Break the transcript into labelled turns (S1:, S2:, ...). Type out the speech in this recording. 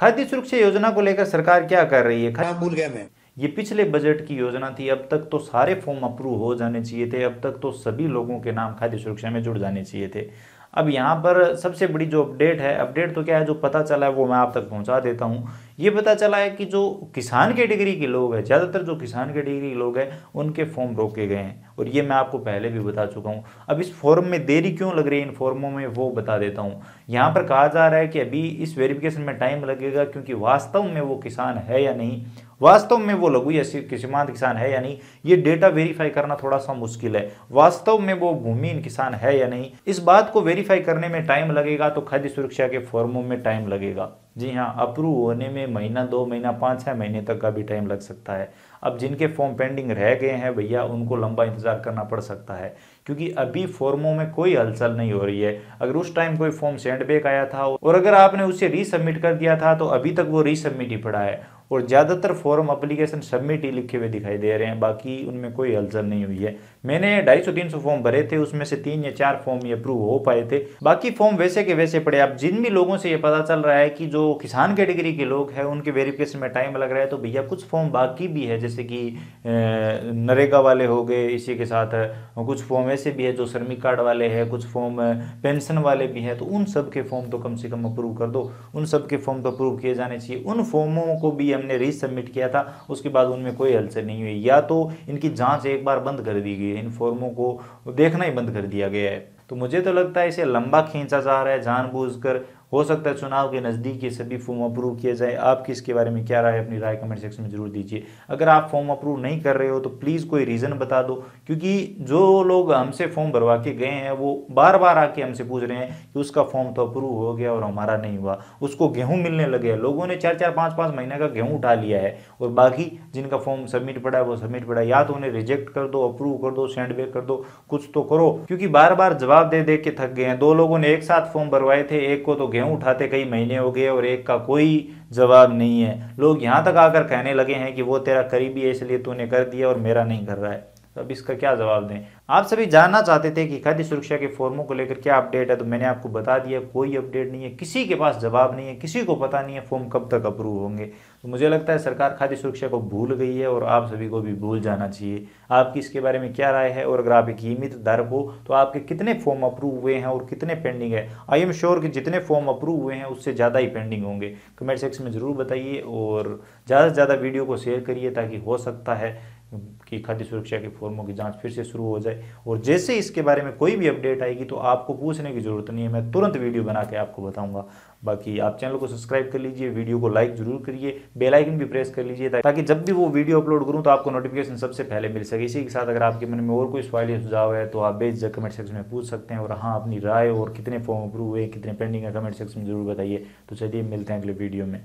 S1: खाद्य सुरक्षा योजना को लेकर सरकार क्या कर रही है भूल गया मैं ये पिछले बजट की योजना थी अब तक तो सारे फॉर्म अप्रूव हो जाने चाहिए थे अब तक तो सभी लोगों के नाम खाद्य सुरक्षा में जुड़ जाने चाहिए थे अब यहाँ पर सबसे बड़ी जो अपडेट है अपडेट तो क्या है जो पता चला है वो मैं आप तक पहुँचा देता हूँ ये पता चला है कि जो किसान कैटेगरी के, के लोग हैं ज़्यादातर जो किसान कैटेगरी के, के लोग हैं उनके फॉर्म रोके गए हैं और ये मैं आपको पहले भी बता चुका हूँ अब इस फॉर्म में देरी क्यों लग रही है इन फॉर्मों में वो बता देता हूँ यहाँ पर कहा जा रहा है कि अभी इस वेरिफिकेशन में टाइम लगेगा क्योंकि वास्तव में वो किसान है या नहीं वास्तव में वो लघु या सीमांत किसान है या नहीं ये डेटा वेरीफाई करना थोड़ा सा मुश्किल है वास्तव में वो भूमिहीन किसान है या नहीं इस बात को वेरीफाई करने में टाइम लगेगा तो खाद्य सुरक्षा के फॉर्मों में टाइम लगेगा जी हाँ अप्रूव होने में महीना दो महीना पाँच छः महीने तक का भी टाइम लग सकता है अब जिनके फॉर्म पेंडिंग रह गए हैं भैया उनको लंबा इंतज़ार करना पड़ सकता है क्योंकि अभी फॉर्मों में कोई हलचल नहीं हो रही है अगर उस टाइम कोई फॉर्म सेंड बैक आया था और अगर आपने उसे रीसबमिट कर दिया था तो अभी तक वो रीसबमिट ही पड़ा है और ज़्यादातर फॉर्म अप्लीकेशन सबमिट ही लिखे हुए दिखाई दे रहे हैं बाकी उनमें कोई हलचल नहीं हुई है मैंने ढाई सौ तीन सौ फॉर्म भरे थे उसमें से तीन या चार फॉर्म ये अप्रूव हो पाए थे बाकी फॉर्म वैसे के वैसे पड़े आप जिन भी लोगों से ये पता चल रहा है कि जो किसान कैटेगरी के लोग हैं उनके वेरिफिकेशन में टाइम लग रहा है तो भैया कुछ फॉर्म बाकी भी है जैसे कि नरेगा वाले हो गए इसी के साथ कुछ फॉर्म ऐसे भी है जो श्रमिक कार्ड वाले हैं कुछ फॉर्म पेंशन वाले भी हैं तो उन सब के फॉर्म तो कम से कम अप्रूव कर दो उन सब के फॉर्म तो अप्रूव किए जाने चाहिए उन फॉर्मों को भी हमने रीसबमिट किया था उसके बाद उनमें कोई हलचल नहीं हुई या तो इनकी जांच एक बार बंद कर दी गई है इन फॉर्मों को देखना ही बंद कर दिया गया है तो मुझे तो लगता है इसे लंबा खींचा जा रहा है जानबूझकर हो सकता है चुनाव के नज़दीक ये सभी फॉर्म अप्रूव किए जाए आपकी इसके बारे में क्या राय अपनी राय कमेंट सेक्शन में जरूर दीजिए अगर आप फॉर्म अप्रूव नहीं कर रहे हो तो प्लीज़ कोई रीज़न बता दो क्योंकि जो लोग हमसे फॉर्म भरवा के गए हैं वो बार बार आके हमसे पूछ रहे हैं कि उसका फॉर्म तो अप्रूव हो गया और हमारा नहीं हुआ उसको गेहूँ मिलने लगे लोगों ने चार चार पाँच पाँच महीने का गेहूँ उठा लिया है और बाकी जिनका फॉर्म सबमिट पड़ा है वो सबमिट पड़ा है या तो उन्हें रिजेक्ट कर दो अप्रूव कर दो सेंड बैक कर दो कुछ तो करो क्योंकि बार बार जवाब दे दे के थक गए हैं दो लोगों ने एक साथ फॉर्म भरवाए थे एक को तो गेहूं उठाते कई महीने हो गए और एक का कोई जवाब नहीं है लोग यहाँ तक आकर कहने लगे हैं कि वो तेरा करीबी है इसलिए तूने कर दिया और मेरा नहीं कर रहा है तो अब इसका क्या जवाब दें आप सभी जानना चाहते थे कि खाद्य सुरक्षा के फॉर्मों को लेकर क्या अपडेट है तो मैंने आपको बता दिया कोई अपडेट नहीं है किसी के पास जवाब नहीं है किसी को पता नहीं है फॉर्म कब तक अप्रूव होंगे तो मुझे लगता है सरकार खाद्य सुरक्षा को भूल गई है और आप सभी को भी भूल जाना चाहिए आपकी इसके बारे में क्या राय है और अगर आप एक नियमित धारक हो तो आपके कितने फॉर्म अप्रूव हुए हैं और कितने पेंडिंग है आई एम श्योर कि जितने फॉर्म अप्रूव हुए हैं उससे ज़्यादा ही पेंडिंग होंगे कमेंट सेक्शन में ज़रूर बताइए और ज़्यादा से ज़्यादा वीडियो को शेयर करिए ताकि हो सकता है की खाद्य सुरक्षा के फॉर्मों की जांच फिर से शुरू हो जाए और जैसे इसके बारे में कोई भी अपडेट आएगी तो आपको पूछने की ज़रूरत नहीं है मैं तुरंत वीडियो बना के आपको बताऊंगा बाकी आप चैनल को सब्सक्राइब कर लीजिए वीडियो को लाइक जरूर करिए बेल आइकन भी प्रेस कर लीजिए ताकि जब भी वो वीडियो अपलोड करूँ तो आपको नोटिफिकेशन सबसे पहले मिल सके इसी के साथ अगर आपके मन में और कोई सवाल या सुझाव है तो आप बेझक कमेंट सेक्शन में पूछ सकते हैं और हाँ अपनी राय और कितने फॉर्म अप्रूव हुए कितने पेंडिंग है कमेंट सेक्शन में जरूर बताइए तो चलिए मिलते हैं अगले वीडियो में